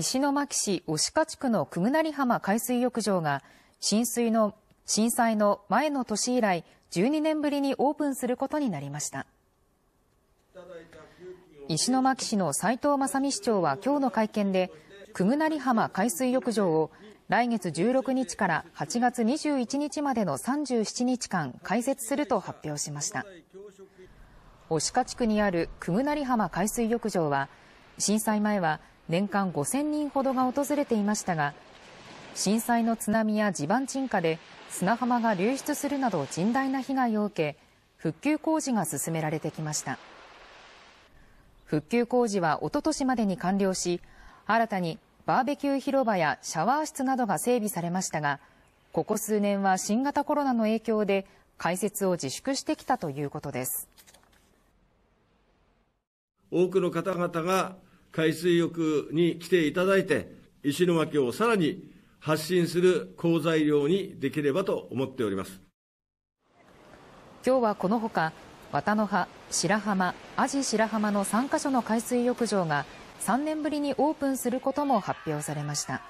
石巻市押鹿地区の久久成浜海水浴場が浸水の震災の前の年以来12年ぶりにオープンすることになりました石巻市の斉藤正美市長は今日の会見で久久成浜海水浴場を来月16日から8月21日までの37日間開設すると発表しました押鹿地区にある久久成浜海水浴場は震災前は年間5000人ほどが訪れていましたが震災の津波や地盤沈下で砂浜が流出するなど甚大な被害を受け復旧工事が進められてきました復旧工事はおととしまでに完了し新たにバーベキュー広場やシャワー室などが整備されましたがここ数年は新型コロナの影響で開設を自粛してきたということです多くの方々が海水浴に来ていただいて、石巻をさらに発信する好材料にできればと思っております今日はこのほか綿の葉、白浜、阿治白浜の3カ所の海水浴場が3年ぶりにオープンすることも発表されました。